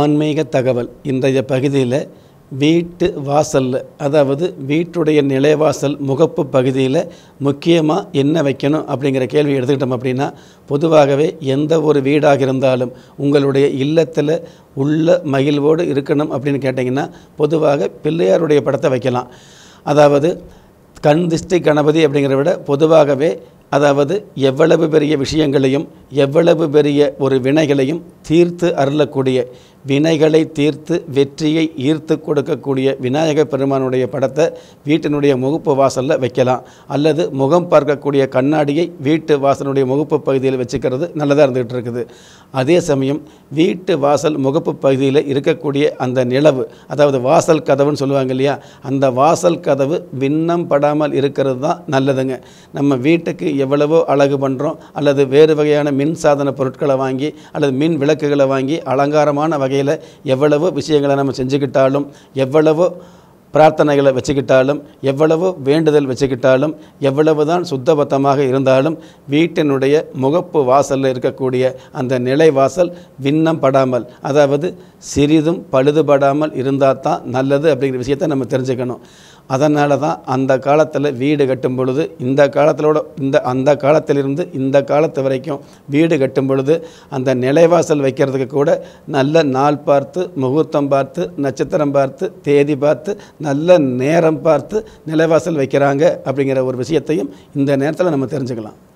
ஆன்மீக தகவல் இன்றைய பகுதியில் வீட்டு வாசலில் அதாவது வீட்டுடைய நிலைவாசல் முகப்பு பகுதியில் முக்கியமாக என்ன வைக்கணும் அப்படிங்கிற கேள்வி எடுத்துக்கிட்டோம் அப்படின்னா பொதுவாகவே எந்த ஒரு வீடாக இருந்தாலும் உங்களுடைய இல்லத்தில் உள்ள மகிழ்வோடு இருக்கணும் அப்படின்னு கேட்டிங்கன்னா பொதுவாக பிள்ளையாருடைய படத்தை வைக்கலாம் அதாவது கண் திஷ்டி கணபதி அப்படிங்கிற விட பொதுவாகவே அதாவது எவ்வளவு பெரிய விஷயங்களையும் எவ்வளவு பெரிய ஒரு வினைகளையும் தீர்த்து அருளக்கூடிய வினைகளை தீர்த்து வெற்றியை ஈர்த்து கொடுக்கக்கூடிய விநாயக பெருமானுடைய படத்தை வீட்டினுடைய முகப்பு வாசலில் வைக்கலாம் அல்லது முகம் பார்க்கக்கூடிய கண்ணாடியை வீட்டு வாசலுடைய முகப்பு பகுதியில் வச்சுக்கிறது நல்லதாக இருந்துகிட்டு இருக்குது அதே சமயம் வீட்டு வாசல் முகப்பு பகுதியில் இருக்கக்கூடிய அந்த நிலவு அதாவது வாசல் கதவுன்னு சொல்லுவாங்க இல்லையா அந்த வாசல் கதவு விண்ணம் படாமல் இருக்கிறது தான் நல்லதுங்க நம்ம வீட்டுக்கு எவ்வளவோ அழகு பண்ணுறோம் அல்லது வேறு வகையான மின் சாதன பொருட்களை வாங்கி அல்லது மின் விளக்குகளை வாங்கி அலங்காரமான வகையில் எவ்வளவு விஷயங்களை நம்ம செஞ்சுக்கிட்டாலும் எவ்வளவு பிரார்த்தனைகளை வச்சுக்கிட்டாலும் எவ்வளவு வேண்டுதல் வச்சுக்கிட்டாலும் எவ்வளவு தான் சுத்தபத்தமாக இருந்தாலும் வீட்டினுடைய முகப்பு வாசலில் இருக்கக்கூடிய அந்த நிலை வாசல் விண்ணம் படாமல் அதாவது சிறிதும் பழுதுபடாமல் இருந்தால் தான் நல்லது அப்படிங்கிற விஷயத்தை நம்ம தெரிஞ்சுக்கணும் அதனால தான் அந்த காலத்தில் வீடு கட்டும் பொழுது இந்த காலத்திலோட இந்த அந்த காலத்திலிருந்து இந்த காலத்து வரைக்கும் வீடு கட்டும் பொழுது அந்த நிலைவாசல் வைக்கிறதுக்கு கூட நல்ல நாள் பார்த்து முகூர்த்தம் பார்த்து நட்சத்திரம் பார்த்து தேதி பார்த்து நல்ல நேரம் பார்த்து நிலைவாசல் வைக்கிறாங்க அப்படிங்கிற ஒரு விஷயத்தையும் இந்த நேரத்தில் நம்ம தெரிஞ்சுக்கலாம்